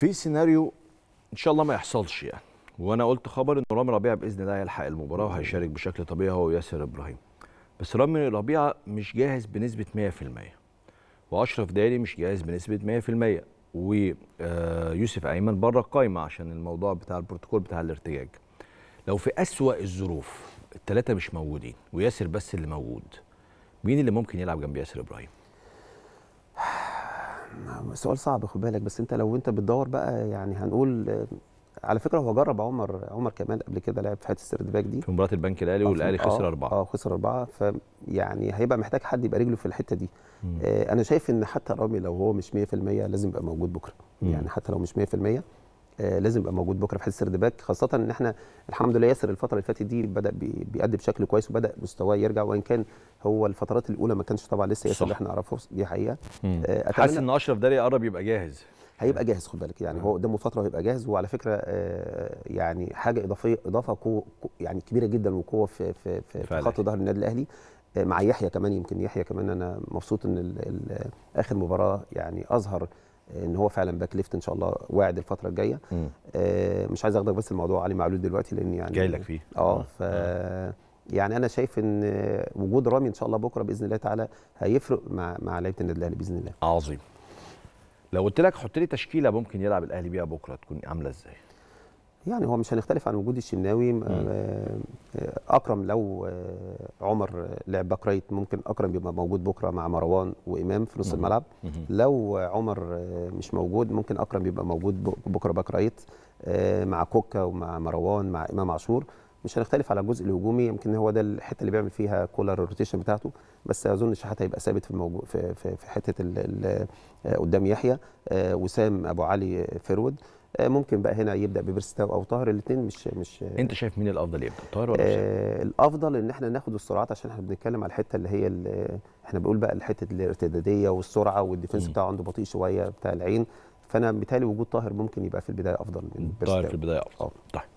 في سيناريو ان شاء الله ما يحصلش يعني وانا قلت خبر ان رامي ربيعه باذن الله هيلحق المباراه وهيشارك بشكل طبيعي هو وياسر ابراهيم بس رامي ربيعه مش جاهز بنسبه 100% واشرف داري مش جاهز بنسبه 100% ويوسف آه، ايمن بره القايمه عشان الموضوع بتاع البروتوكول بتاع الارتجاج لو في اسوا الظروف الثلاثه مش موجودين وياسر بس اللي موجود مين اللي ممكن يلعب جنب ياسر ابراهيم سؤال صعب خد بالك بس انت لو انت بتدور بقى يعني هنقول على فكره هو جرب عمر عمر كمال قبل كده لعب في حته السرد باك دي في مباراه البنك الاهلي آه، والاهلي خسر آه، اربعه اه خسر اربعه فيعني هيبقى محتاج حد يبقى رجله في الحته دي آه انا شايف ان حتى رامي لو هو مش 100% لازم يبقى موجود بكره مم. يعني حتى لو مش 100% آه، لازم يبقى موجود بكره في حته السرد باك خاصه ان احنا الحمد لله ياسر الفتره اللي فاتت دي بدا بيأدي بشكل كويس وبدا مستواه يرجع وان كان هو الفترات الاولى ما كانش طبعا لسه ياسر اللي احنا نعرفه دي حقيقه آه، حاسس ان اشرف داري قرب يبقى جاهز هيبقى جاهز خد بالك يعني هو قدامه فتره وهيبقى جاهز وعلى فكره آه، يعني حاجه اضافيه اضافه قوه يعني كبيره جدا وقوه في في في خط ظهر النادي الاهلي مع يحيى كمان يمكن يحيى كمان انا مبسوط ان اخر مباراه يعني اظهر ان هو فعلا باك ليفت ان شاء الله واعد الفتره الجايه آه مش عايز اخدك بس الموضوع علي معلول دلوقتي لان يعني جاي لك فيه آه،, اه ف يعني انا شايف ان وجود رامي ان شاء الله بكره باذن الله تعالى هيفرق مع مع لعيبه النادي الاهلي باذن الله عظيم لو قلت لك حط لي تشكيله ممكن يلعب الاهلي بيها بكره تكون عامله ازاي يعني هو مش هنختلف عن وجود الشناوي آه، آه، اكرم لو عمر آه، لعب باك رايت ممكن اكرم يبقى موجود بكره مع مروان وامام في نص الملعب لو عمر آه، مش موجود ممكن اكرم يبقى موجود بكره باك رايت آه، مع كوكا ومع مروان مع امام عاشور مش هنختلف على الجزء الهجومي يمكن هو ده الحته اللي بيعمل فيها كولر الروتيشن بتاعته بس اظن شحاته هيبقى ثابت في الموجو في في, حته ال ال قدام يحيى وسام ابو علي فرود آه، ممكن بقى هنا يبدا ببرستاو او طاهر الاثنين مش مش انت شايف مين الافضل يبدا طاهر ولا آه الافضل ان احنا ناخد السرعات عشان احنا بنتكلم على الحته اللي هي اللي احنا بنقول بقى الحته الارتداديه والسرعه والديفنس بتاعه عنده بطيء شويه بتاع العين فانا بالتالي وجود طاهر ممكن يبقى في البدايه افضل من طاهر في البدايه افضل آه. طيب